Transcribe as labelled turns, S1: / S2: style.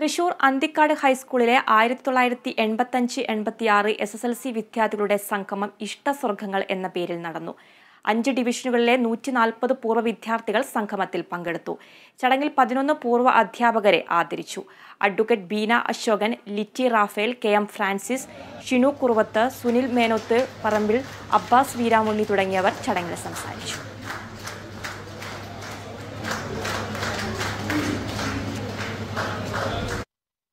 S1: തൃശൂർ അന്തിക്കാട് ഹൈസ്കൂളിലെ ആയിരത്തി തൊള്ളായിരത്തി എൺപത്തി ആറ് എസ് എസ് എൽ സി വിദ്യാർത്ഥികളുടെ സംഗമം ഇഷ്ടസ്വർഗങ്ങൾ എന്ന പേരിൽ നടന്നു അഞ്ച് ഡിവിഷനുകളിലെ നൂറ്റി നാൽപ്പത് പൂർവ്വ വിദ്യാർത്ഥികൾ സംഗമത്തിൽ പങ്കെടുത്തു ചടങ്ങിൽ പതിനൊന്ന് പൂർവ്വ അധ്യാപകരെ ആദരിച്ചു advocate Beena Asokan Litty Raphel K M Francis Shinu Kuruvath Sunil Menoth Parambil Abbas Veeramunni തുടങ്ങിയവർ ചടങ്ങിൽ സംസാരിച്ചു